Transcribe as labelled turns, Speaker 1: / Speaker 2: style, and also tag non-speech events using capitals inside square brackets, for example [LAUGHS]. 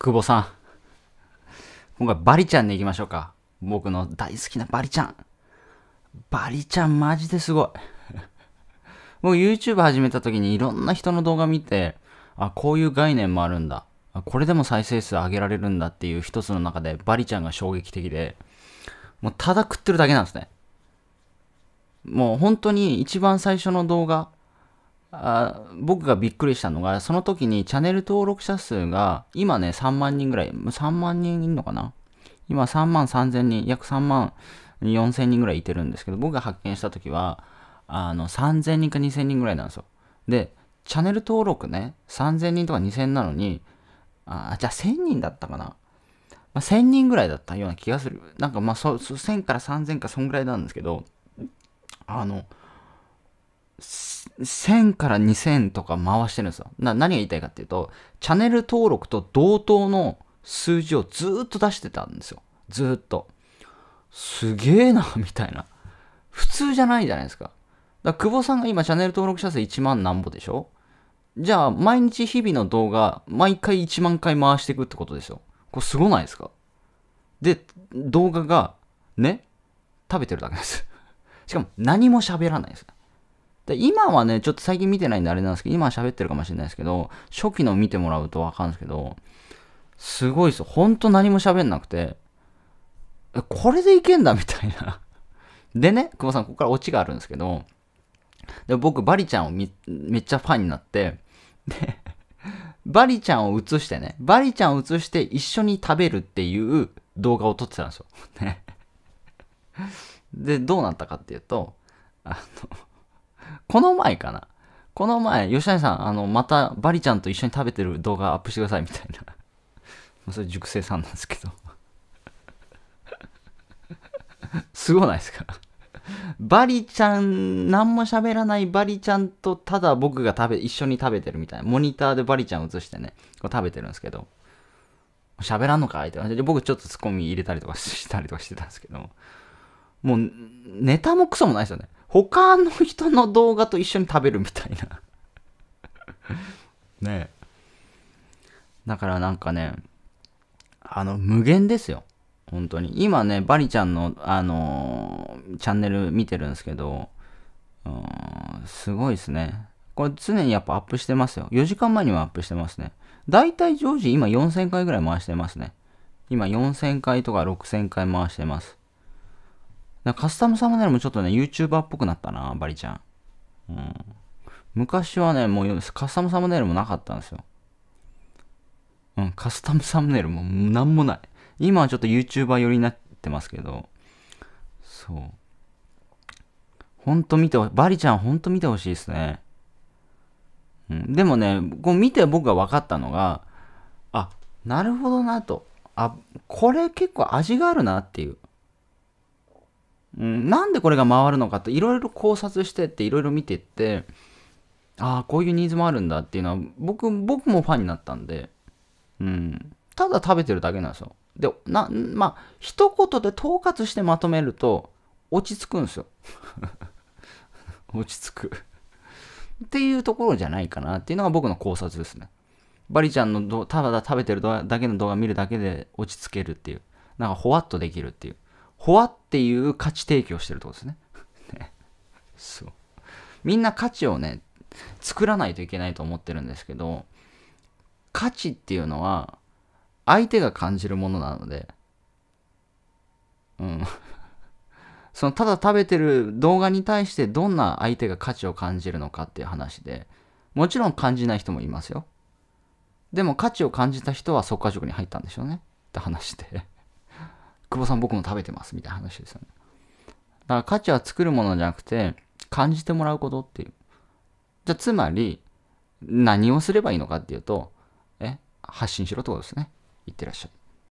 Speaker 1: 久保さん。今回バリちゃんで行きましょうか。僕の大好きなバリちゃん。バリちゃんマジですごい。[LAUGHS] 僕 YouTube 始めた時にいろんな人の動画見て、あ、こういう概念もあるんだ。これでも再生数上げられるんだっていう一つの中でバリちゃんが衝撃的で、もうただ食ってるだけなんですね。もう本当に一番最初の動画、あ僕がびっくりしたのが、その時にチャンネル登録者数が、今ね、3万人ぐらい、3万人いんのかな今3万3000人、約3万4000人ぐらいいてるんですけど、僕が発見した時は、あの、3000人か2000人ぐらいなんですよ。で、チャンネル登録ね、3000人とか2000なのに、あ、じゃあ1000人だったかな。まあ、1000人ぐらいだったような気がする。なんかまあそ、1000から3000か、そんぐらいなんですけど、あの、1000から2000とか回してるんですよ。何が言いたいかっていうと、チャンネル登録と同等の数字をずっと出してたんですよ。ずっと。すげえな、みたいな。普通じゃないじゃないですか。だから久保さんが今チャンネル登録者数1万なんぼでしょじゃあ、毎日日々の動画、毎回1万回回していくってことですよ。これすごないですかで、動画が、ね、食べてるだけです。しかも何も喋らないです。で、今はね、ちょっと最近見てないんであれなんですけど、今は喋ってるかもしれないですけど、初期の見てもらうとわかるんですけど、すごいっすよ。ほんと何も喋んなくて、え、これでいけんだみたいな [LAUGHS] でね、久保さん、ここからオチがあるんですけど、で僕、バリちゃんをめっちゃファンになって、でバリちゃんを映してね、バリちゃんを映して一緒に食べるっていう動画を撮ってたんですよ。ねで、どうなったかっていうと、あのこの前かな。この前、吉谷さん、あの、またバリちゃんと一緒に食べてる動画アップしてくださいみたいな。[LAUGHS] もうそれ熟成さんなんですけど [LAUGHS] すごないですかバリちゃん、何も喋らないバリちゃんと、ただ僕が食べ、一緒に食べてるみたいな。モニターでバリちゃん映してね、こう食べてるんですけど。喋らんのかいってで僕ちょっとツッコミ入れたりとかしたりとかしてたんですけどもうネタもクソもないですよね他の人の動画と一緒に食べるみたいな [LAUGHS] ねえ。だからなんかね、あの、無限ですよ。本当に。今ね、バリちゃんの、あのー、チャンネル見てるんですけど、うん、すごいですね。これ常にやっぱアップしてますよ。4時間前にもアップしてますね。だいたい常時今4000回ぐらい回してますね。今4000回とか6000回回してます。カスタムサムネイルもちょっとね、YouTuber っぽくなったな、バリちゃん。うん。昔はね、もうカスタムサムネイルもなかったんですよ。うん、カスタムサムネイルもなんもない。今はちょっと YouTuber 寄りになってますけど、そう。ほんと見て、バリちゃんほんと見てほしいですね。うん、でもね、こう見て僕が分かったのが、あ、なるほどなと。あ、これ結構味があるなっていう。うん、なんでこれが回るのかっていろいろ考察してっていろいろ見てってああこういうニーズもあるんだっていうのは僕僕もファンになったんで、うん、ただ食べてるだけなんですよでなまあ一言で統括してまとめると落ち着くんですよ [LAUGHS] 落ち着くっていうところじゃないかなっていうのが僕の考察ですねバリちゃんのただ食べてるだけの動画見るだけで落ち着けるっていうなんかほわっとできるっていうほわっていう価値提供してるってことですね。ね [LAUGHS] そう。みんな価値をね、作らないといけないと思ってるんですけど、価値っていうのは、相手が感じるものなので、うん。[LAUGHS] そのただ食べてる動画に対してどんな相手が価値を感じるのかっていう話で、もちろん感じない人もいますよ。でも価値を感じた人は即か塾に入ったんでしょうねって話で久保さん僕も食べてますみたいな話ですよね。だから価値は作るものじゃなくて、感じてもらうことっていう。じゃあ、つまり、何をすればいいのかっていうと、え、発信しろってことですね。いってらっしゃい。